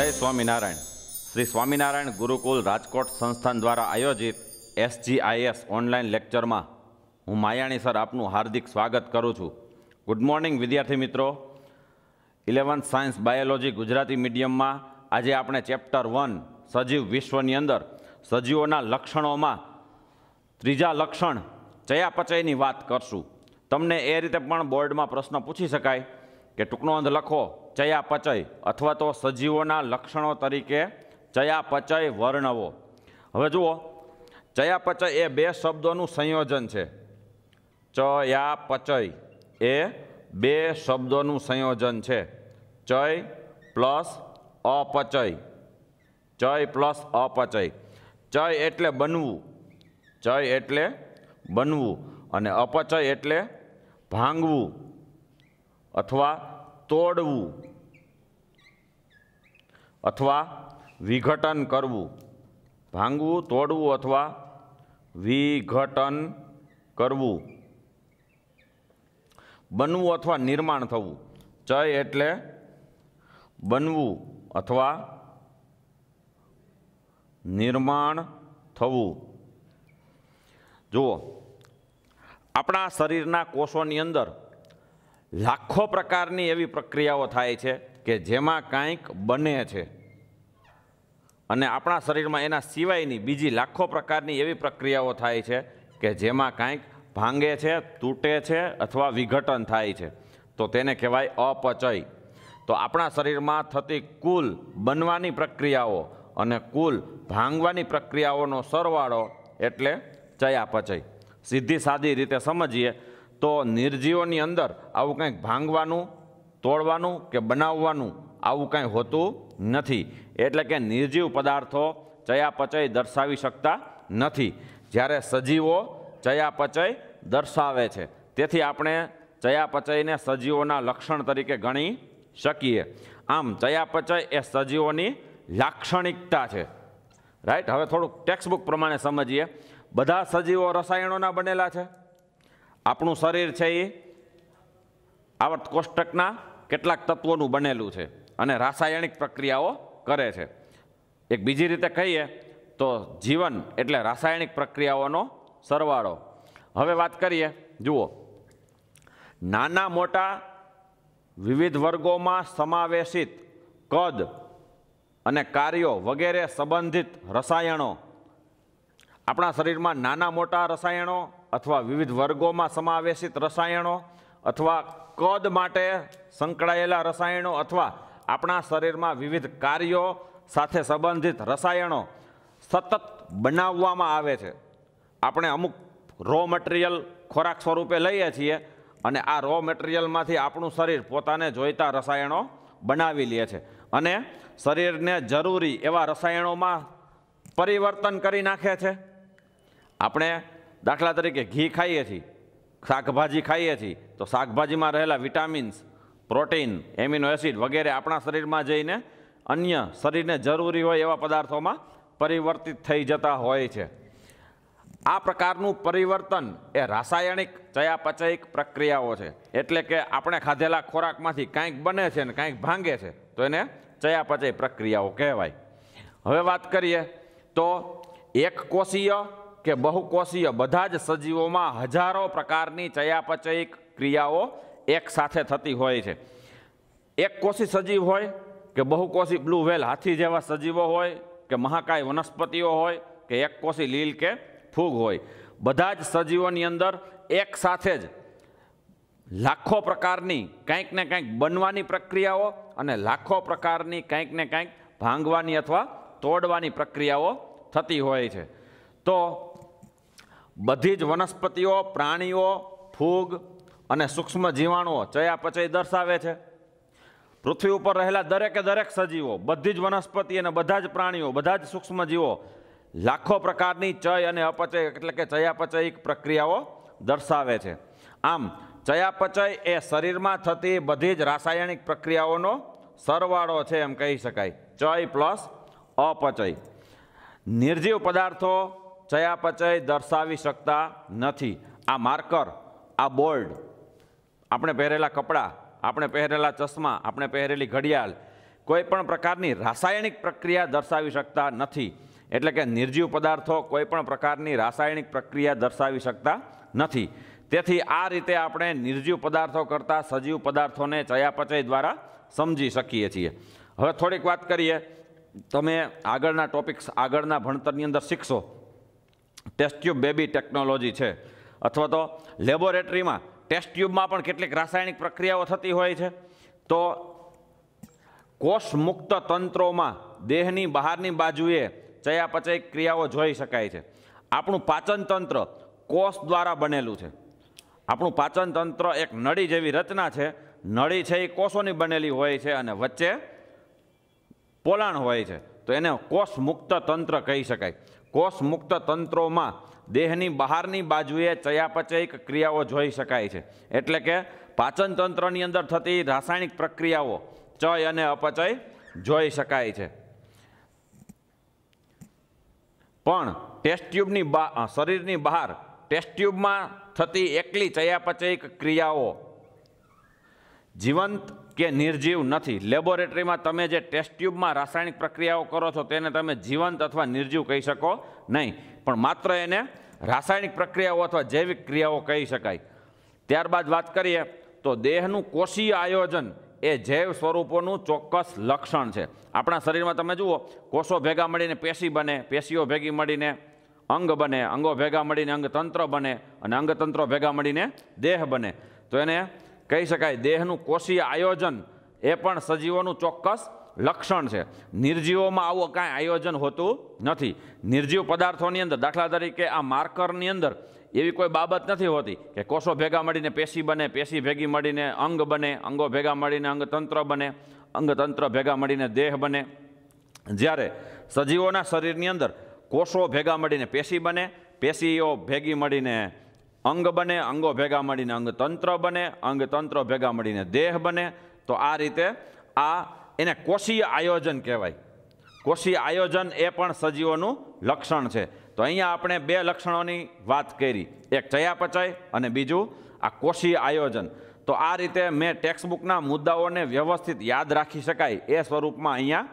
જય સ્વામિનારાયણ શ્રી સ્વામિનારાયણ ગુરુકુલ રાજકોટ સંસ્થાન દ્વારા આયોજિત એસજીઆઈએસ ઓનલાઈન લેક્ચરમાં હું માયાણી સર આપનું હાર્દિક સ્વાગત કરું છું ગુડ મોર્નિંગ વિદ્યાર્થી મિત્રો ઇલેવન્થ સાયન્સ બાયોલોજી ગુજરાતી મીડિયમમાં આજે આપણે ચેપ્ટર વન સજીવ વિશ્વની અંદર સજીવોના લક્ષણોમાં ત્રીજા લક્ષણ ચયાપચયની વાત કરશું તમને એ રીતે પણ બોર્ડમાં પ્રશ્ન પૂછી શકાય કે ટૂંકનો અંધ લખો ચયાપચય અથવા તો સજીવોના લક્ષણો તરીકે ચયાપચય વર્ણવો હવે જુઓ ચયાપચય એ બે શબ્દોનું સંયોજન છે ચયાપચય એ બે શબ્દોનું સંયોજન છે ચય પ્લસ અપચય ચય પ્લસ અપચય ચય એટલે બનવું ચય એટલે બનવું અને અપચય એટલે ભાંગવું અથવા તોડવું અથવા વિઘટન કરવું ભાંગવું તોડવું અથવા વિઘટન કરવું બનવું અથવા નિર્માણ થવું ચય એટલે બનવું અથવા નિર્માણ થવું જુઓ આપણા શરીરના કોષોની અંદર લાખો પ્રકારની એવી પ્રક્રિયાઓ થાય છે કે જેમાં કાંઈક બને છે અને આપણા શરીરમાં એના સિવાયની બીજી લાખો પ્રકારની એવી પ્રક્રિયાઓ થાય છે કે જેમાં કાંઈક ભાંગે છે તૂટે છે અથવા વિઘટન થાય છે તો તેને કહેવાય અપચય તો આપણા શરીરમાં થતી કુલ બનવાની પ્રક્રિયાઓ અને કુલ ભાંગવાની પ્રક્રિયાઓનો સરવાળો એટલે ચયાપચય સીધી સાદી રીતે સમજીએ તો નિર્જીવોની અંદર આવું કંઈક ભાંગવાનું તોડવાનું કે બનાવવાનું આવું કંઈ હોતું નથી એટલે કે નિર્જીવ પદાર્થો ચયાપચય દર્શાવી શકતા નથી જ્યારે સજીવો ચયાપચય દર્શાવે છે તેથી આપણે ચયાપચયને સજીવોના લક્ષણ તરીકે ગણી શકીએ આમ ચયાપચય એ સજીવોની લાક્ષણિકતા છે રાઈટ હવે થોડુંક ટેક્સ્ટબુક પ્રમાણે સમજીએ બધા સજીવો રસાયણોના બનેલા છે આપણું શરીર છે એ આવર્ત કોષ્ટકના કેટલાક તત્વોનું બનેલું છે અને રાસાયણિક પ્રક્રિયાઓ કરે છે એક બીજી રીતે કહીએ તો જીવન એટલે રાસાયણિક પ્રક્રિયાઓનો સરવાળો હવે વાત કરીએ જુઓ નાના મોટા વિવિધ વર્ગોમાં સમાવેશિત કદ અને કાર્યો વગેરે સંબંધિત રસાયણો આપણા શરીરમાં નાના મોટા રસાયણો અથવા વિવિધ વર્ગોમાં સમાવેશિત રસાયણો અથવા કદ માટે સંકળાયેલા રસાયણો અથવા આપણા શરીરમાં વિવિધ કાર્યો સાથે સંબંધિત રસાયણો સતત બનાવવામાં આવે છે આપણે અમુક રો મટીરિયલ ખોરાક સ્વરૂપે લઈએ છીએ અને આ રો મટીરિયલમાંથી આપણું શરીર પોતાને જોઈતા રસાયણો બનાવી લે છે અને શરીરને જરૂરી એવા રસાયણોમાં પરિવર્તન કરી નાખે છે આપણે દાખલા તરીકે ઘી ખાઈએ છીએ શાકભાજી ખાઈએ છીએ તો શાકભાજીમાં રહેલા વિટામિન્સ પ્રોટીન એમિનો એસિડ વગેરે આપણા શરીરમાં જઈને અન્ય શરીરને જરૂરી હોય એવા પદાર્થોમાં પરિવર્તિત થઈ જતા હોય છે આ પ્રકારનું પરિવર્તન એ રાસાયણિક ચયાપચયિક પ્રક્રિયાઓ છે એટલે કે આપણે ખાધેલા ખોરાકમાંથી કાંઈક બને છે ને કાંઈક ભાંગે છે તો એને ચયાપચય પ્રક્રિયાઓ કહેવાય હવે વાત કરીએ તો એક કોષીય કે બહુકોષીય બધા જ સજીવોમાં હજારો પ્રકારની ચયાપચયી ક્રિયાઓ એક સાથે થતી હોય છે એક કોષી સજીવ હોય કે બહુકોષી બ્લુ વેલ હાથી જેવા સજીવો હોય કે મહાકાય વનસ્પતિઓ હોય કે એક કોષી લીલ કે ફૂગ હોય બધા જ સજીવોની અંદર એક સાથે જ લાખો પ્રકારની કંઈક ને કંઈક બનવાની પ્રક્રિયાઓ અને લાખો પ્રકારની કંઈક ને કંઈક ભાંગવાની અથવા તોડવાની પ્રક્રિયાઓ થતી હોય છે તો બધી જ વનસ્પતિઓ પ્રાણીઓ ફૂગ અને સૂક્ષ્મ જીવાણુઓ ચયાપચય દર્શાવે છે પૃથ્વી ઉપર રહેલા દરેકે દરેક સજીવો બધી જ વનસ્પતિ અને બધા જ પ્રાણીઓ બધા જ સૂક્ષ્મ જીવો લાખો પ્રકારની ચય અને અપચય એટલે કે ચયાપચયિક પ્રક્રિયાઓ દર્શાવે છે આમ ચયાપચય એ શરીરમાં થતી બધી જ રાસાયણિક પ્રક્રિયાઓનો સરવાળો છે એમ કહી શકાય ચય પ્લસ અપચય નિર્જીવ પદાર્થો ચયાપચય દર્શાવી શકતા નથી આ માર્કર આ બોર્ડ આપણે પહેરેલા કપડાં આપણે પહેરેલા ચશ્મા આપણે પહેરેલી ઘડિયાળ કોઈ પણ પ્રકારની રાસાયણિક પ્રક્રિયા દર્શાવી શકતા નથી એટલે કે નિર્જીવ પદાર્થો કોઈ પણ પ્રકારની રાસાયણિક પ્રક્રિયા દર્શાવી શકતા નથી તેથી આ રીતે આપણે નિર્જીવ પદાર્થો કરતાં સજીવ પદાર્થોને ચયાપચય દ્વારા સમજી શકીએ છીએ હવે થોડીક વાત કરીએ તમે આગળના ટોપિક્સ આગળના ભણતરની અંદર શીખશો ટેસ્ટ્યુબ બેબી ટેકનોલોજી છે અથવા તો લેબોરેટરીમાં ટેસ્ટ્યુબમાં પણ કેટલીક રાસાયણિક પ્રક્રિયાઓ થતી હોય છે તો કોષમુક્ત તંત્રોમાં દેહની બહારની બાજુએ ચયાપચય ક્રિયાઓ જોઈ શકાય છે આપણું પાચન તંત્ર કોષ દ્વારા બનેલું છે આપણું પાચન તંત્ર એક નળી જેવી રચના છે નળી છે એ કોષોની બનેલી હોય છે અને વચ્ચે પોલાણ હોય છે તો એને કોષ મુક્ત તંત્ર કહી શકાય કોષમુક્ત તંત્રોમાં દેહની બહારની બાજુએ ચયાપચયિક ક્રિયાઓ જોઈ શકાય છે એટલે કે પાચન તંત્રની અંદર થતી રાસાયણિક પ્રક્રિયાઓ ચય અને અપચય જોઈ શકાય છે પણ ટેસ્ટ ટ્યુબની શરીરની બહાર ટેસ્ટ ટ્યુબમાં થતી એકલી ચયાપચયિક ક્રિયાઓ જીવંત કે નિર્જીવ નથી લેબોરેટરીમાં તમે જે ટેસ્ટ ટ્યુબમાં રાસાયણિક પ્રક્રિયાઓ કરો છો તેને તમે જીવંત અથવા નિર્જીવ કહી શકો નહીં પણ માત્ર એને રાસાયણિક પ્રક્રિયાઓ અથવા જૈવિક ક્રિયાઓ કહી શકાય ત્યારબાદ વાત કરીએ તો દેહનું કોષીય આયોજન એ જૈવ સ્વરૂપોનું ચોક્કસ લક્ષણ છે આપણા શરીરમાં તમે જુઓ કોષો ભેગા મળીને પેશી બને પેશીઓ ભેગી મળીને અંગ બને અંગો ભેગા મળીને અંગતંત્ર બને અને અંગતંત્રો ભેગા મળીને દેહ બને તો એને કહી શકાય દેહનું કોષીય આયોજન એ પણ સજીવોનું ચોક્કસ લક્ષણ છે નિર્જીવોમાં આવું કાંઈ આયોજન હોતું નથી નિર્જીવ પદાર્થોની અંદર દાખલા તરીકે આ માર્કરની અંદર એવી કોઈ બાબત નથી હોતી કે કોષો ભેગા મળીને પેશી બને પેશી ભેગી મળીને અંગ બને અંગો ભેગા મળીને અંગતંત્ર બને અંગતંત્ર ભેગા મળીને દેહ બને જ્યારે સજીવોના શરીરની અંદર કોષો ભેગા મળીને પેશી બને પેશીઓ ભેગી મળીને અંગ બને અંગો ભેગા મળીને અંગતંત્ર બને અંગતંત્ર ભેગા મળીને દેહ બને તો આ રીતે આ એને કોષીય આયોજન કહેવાય કોષીય આયોજન એ પણ સજીવોનું લક્ષણ છે તો અહીંયા આપણે બે લક્ષણોની વાત કરી એક ચયાપચય અને બીજું આ કોષીય આયોજન તો આ રીતે મેં ટેક્સ્ટબુકના મુદ્દાઓને વ્યવસ્થિત યાદ રાખી શકાય એ સ્વરૂપમાં અહીંયા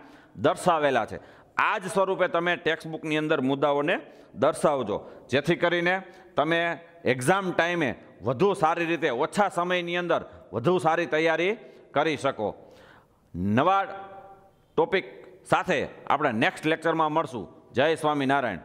દર્શાવેલા છે આ જ સ્વરૂપે તમે ટેક્સ્ટ બુકની અંદર મુદ્દાઓને દર્શાવજો જેથી કરીને તમે એક્ઝામ ટાઈમે વધુ સારી રીતે ઓછા સમયની અંદર વધુ સારી તૈયારી કરી શકો નવા ટોપિક સાથે આપણે નેક્સ્ટ લેક્ચરમાં મળશું જય સ્વામિનારાયણ